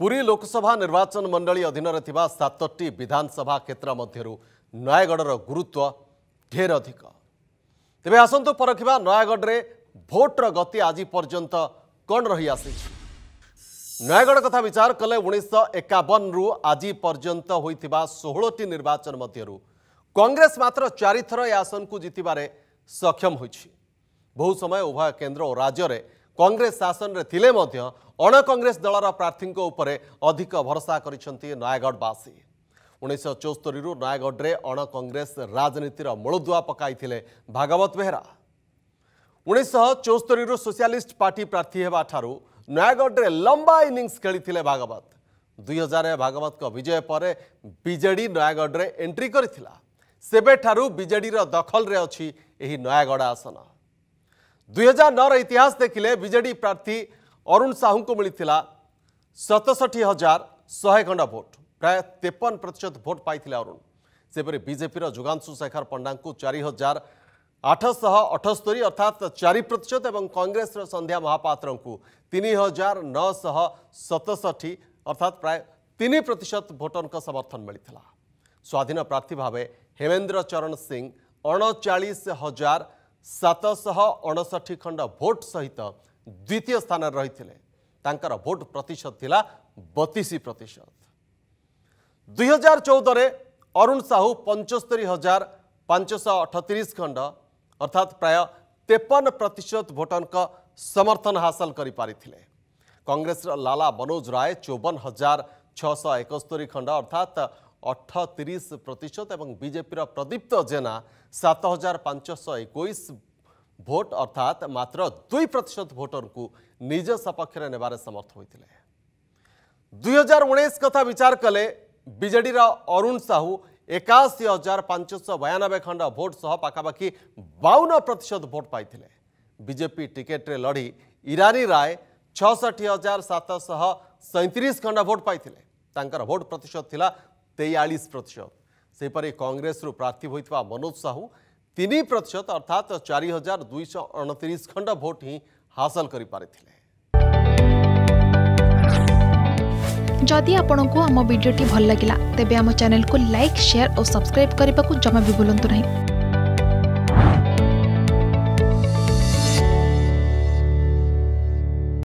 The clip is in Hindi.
ପୁରୀ ଲୋକସଭା ନିର୍ବାଚନ ମଣ୍ଡଳୀ ଅଧୀନରେ ଥିବା ସାତଟି ବିଧାନସଭା କ୍ଷେତ୍ର ମଧ୍ୟରୁ ନୟାଗଡ଼ର ଗୁରୁତ୍ୱ ଢେର ଅଧିକ ତେବେ ଆସନ୍ତୁ ପରଖିବା ନୟାଗଡ଼ରେ ଭୋଟ୍ର ଗତି ଆଜି ପର୍ଯ୍ୟନ୍ତ କ'ଣ ରହିଆସିଛି ନୟାଗଡ଼ କଥା ବିଚାର କଲେ ଉଣେଇଶହ ଏକାବନରୁ ଆଜି ପର୍ଯ୍ୟନ୍ତ ହୋଇଥିବା ଷୋହଳଟି ନିର୍ବାଚନ ମଧ୍ୟରୁ କଂଗ୍ରେସ ମାତ୍ର ଚାରିଥର ଏ ଆସନକୁ ଜିତିବାରେ ସକ୍ଷମ ହୋଇଛି ବହୁ ସମୟ ଉଭୟ କେନ୍ଦ୍ର ଓ ରାଜ୍ୟରେ কংগ্রেস শাসনের থিলে মধ্য অণকংগ্রেস দলর প্রার্থী উপরে অধিক ভরসা করেছেন নয়াগড়বাসী ଉଣେଇଶହ ଚଉସ୍ତରୀରୁ ନୟାଗଡ଼ରେ ଅଣ କଂଗ୍ରେସ ରାଜନୀତିର ମୂଳଦୁଆ ପକାଇଥିଲେ ଭାଗବତ ବେହେରା ଉଣେଇଶହ ଚଉସ୍ତରୀରୁ ସୋସିଆଲିଷ୍ଟ ପାର୍ଟି ପ୍ରାର୍ଥୀ ହେବା ଠାରୁ ନୟାଗଡ଼ରେ ଲମ୍ବା ଇନିଂସ୍ ଖେଳିଥିଲେ ଭାଗବତ ଦୁଇ ହଜାର ଭାଗବତଙ୍କ ବିଜୟ ପରେ ବିଜେଡ଼ି ନୟାଗଡ଼ରେ ଏଣ୍ଟ୍ରି କରିଥିଲା ସେବେଠାରୁ ବିଜେଡ଼ିର ଦଖଲରେ ଅଛି ଏହି ନୟାଗଡ଼ ଆସନ दुईहजार नौ इतिहास देखिले बीजेडी प्रार्थी अरुण साहू को मिलता सतसठी हजार शहे खंड भोट प्राय तेपन प्रतिशत भोट पाई अरुण सेपरी बीजेपी जुगांशु शेखर पंडा को चारि हजार आठशह अठस्तरी अर्थात चारि प्रतिशत और कंग्रेस संध्या महापात्र को तीन हजार नौश सतसठी अर्थात प्राय तीन प्रतिशत भोटर समर्थन मिलता स्वाधीन प्रार्थी भाव हेमेन्द्र चरण सिंह अणचाश हजार सातश अनसठी खण्ड भोट सहित द्वितीय स्थान रहिले तर भोट प्रतिशत दिला 32 प्रतिशत दुई हजार अरुण साहु पञ्चर हजार अर्थात सय प्राय तेपन प्रतिशत भोटरको समर्थन हासल गरिपारी कङ्ग्रेस र लाला मनोज राय चौवन हजार छस्तोरी खण्ड अर्थात ଅଠତିରିଶ ପ୍ରତିଶତ ଏବଂ ବିଜେପିର ପ୍ରଦୀପ୍ତ ଜେନା ସାତ ହଜାର ପାଞ୍ଚଶହ ଏକୋଇଶ ଭୋଟ ଅର୍ଥାତ୍ ମାତ୍ର ଦୁଇ ପ୍ରତିଶତ ଭୋଟରଙ୍କୁ ନିଜ ସପକ୍ଷରେ ନେବାରେ ସମର୍ଥ ହୋଇଥିଲେ ଦୁଇ ହଜାର ଉଣେଇଶ କଥା ବିଚାର କଲେ ବିଜେଡ଼ିର ଅରୁଣ ସାହୁ ଏକାଅଶୀ ହଜାର ପାଞ୍ଚଶହ ବୟାନବେ ଖଣ୍ଡ ଭୋଟ ସହ ପାଖାପାଖି ବାଉନ ପ୍ରତିଶତ ଭୋଟ ପାଇଥିଲେ ବିଜେପି ଟିକେଟ୍ରେ ଲଢ଼ି ଇରାନୀ ରାୟ ଛଅଷଠି ହଜାର ସାତଶହ ସୈଁତିରିଶ ଖଣ୍ଡ ଭୋଟ ପାଇଥିଲେ ତାଙ୍କର ଭୋଟ ପ୍ରତିଶତ ଥିଲା तेयालीस प्रतिशत से कंग्रेस प्रार्थी होता मनोज साहू तीन प्रतिशत अर्थात चार हजार दुईश अणतीश खंड भोट ही हासिल कर जदि आपण को आम भिडी भल लगा तेब चेल को लाइक सेयार और सब्सक्राइब करने को जमा भी बुलां नहीं